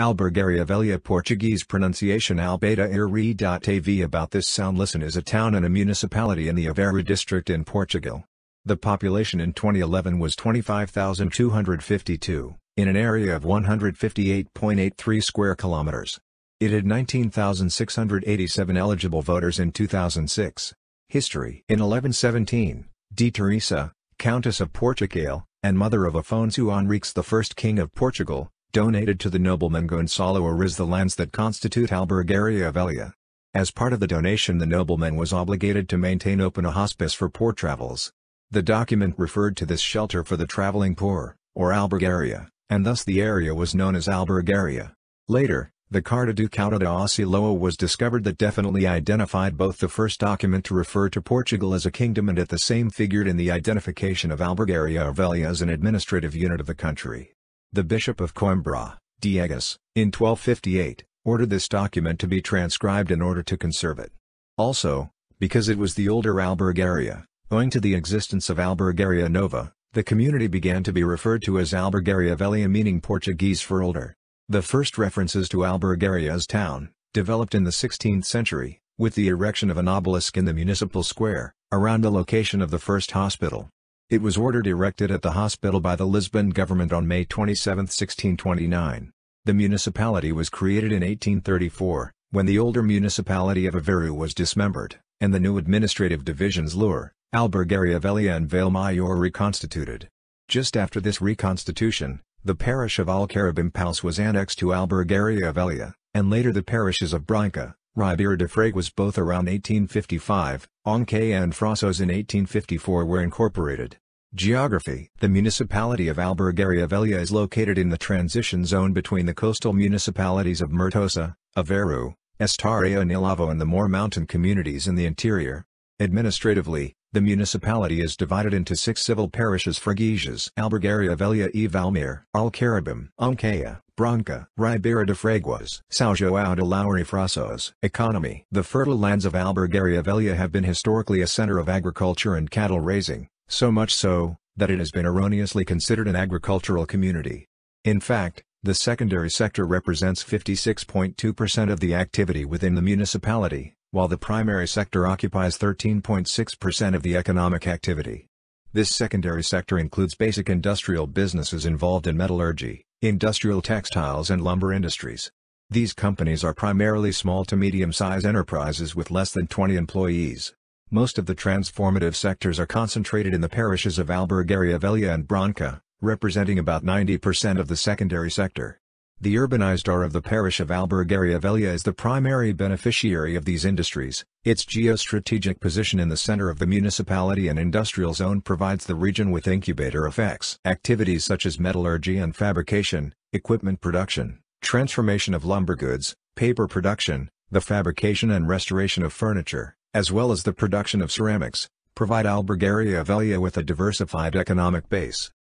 Albergaria Velha Portuguese pronunciation Albeida About this sound listen is a town and a municipality in the Aveiro district in Portugal. The population in 2011 was 25,252, in an area of 158.83 square kilometers. It had 19,687 eligible voters in 2006. History In 1117, D. Teresa, Countess of Portugal, and mother of Afonso Henriques I King of Portugal, donated to the nobleman Gonzalo Ariz the lands that constitute Albergaria of Elia. As part of the donation the nobleman was obligated to maintain open a hospice for poor travels. The document referred to this shelter for the traveling poor, or albergaria, and thus the area was known as Albergaria. Later, the Carta do Cauda da Ociloa was discovered that definitely identified both the first document to refer to Portugal as a kingdom and at the same figured in the identification of Albergaria of Velia as an administrative unit of the country. The Bishop of Coimbra, Diegas, in 1258, ordered this document to be transcribed in order to conserve it. Also, because it was the older Albergaria, owing to the existence of Albergaria Nova, the community began to be referred to as Albergaria Velha meaning Portuguese for older. The first references to Albergaria as town, developed in the 16th century, with the erection of an obelisk in the municipal square, around the location of the first hospital. It was ordered erected at the hospital by the Lisbon government on May 27, 1629. The municipality was created in 1834, when the older municipality of Aveiro was dismembered, and the new administrative divisions Lour, Albergaria Velia and Vale Maior reconstituted. Just after this reconstitution, the parish of Alcarabim Palace was annexed to Albergaria Velia, and later the parishes of Branca, Ribera de Fraguas both around 1855, Onque and Frosos in 1854 were incorporated. Geography The municipality of Albergaria Velha is located in the transition zone between the coastal municipalities of Mertosa, Aveiro, Estaria and Ilavo and the more mountain communities in the interior. Administratively, the municipality is divided into six civil parishes Freguesias Albergaria Velha e Valmir, Alcaribim, Ancaia, Branca, Ribeira de Fraguas, São João de Lauri Frassos. Economy The fertile lands of Albergaria Velha have been historically a center of agriculture and cattle raising, so much so, that it has been erroneously considered an agricultural community. In fact, the secondary sector represents 56.2% of the activity within the municipality, while the primary sector occupies 13.6% of the economic activity. This secondary sector includes basic industrial businesses involved in metallurgy, industrial textiles and lumber industries. These companies are primarily small to medium-sized enterprises with less than 20 employees. Most of the transformative sectors are concentrated in the parishes of Albergaria Velia and Branca, representing about 90% of the secondary sector. The urbanized R of the parish of Albergaria Velia is the primary beneficiary of these industries. Its geostrategic position in the center of the municipality and industrial zone provides the region with incubator effects. Activities such as metallurgy and fabrication, equipment production, transformation of lumber goods, paper production, the fabrication and restoration of furniture, as well as the production of ceramics, provide Albergaria Velia with a diversified economic base.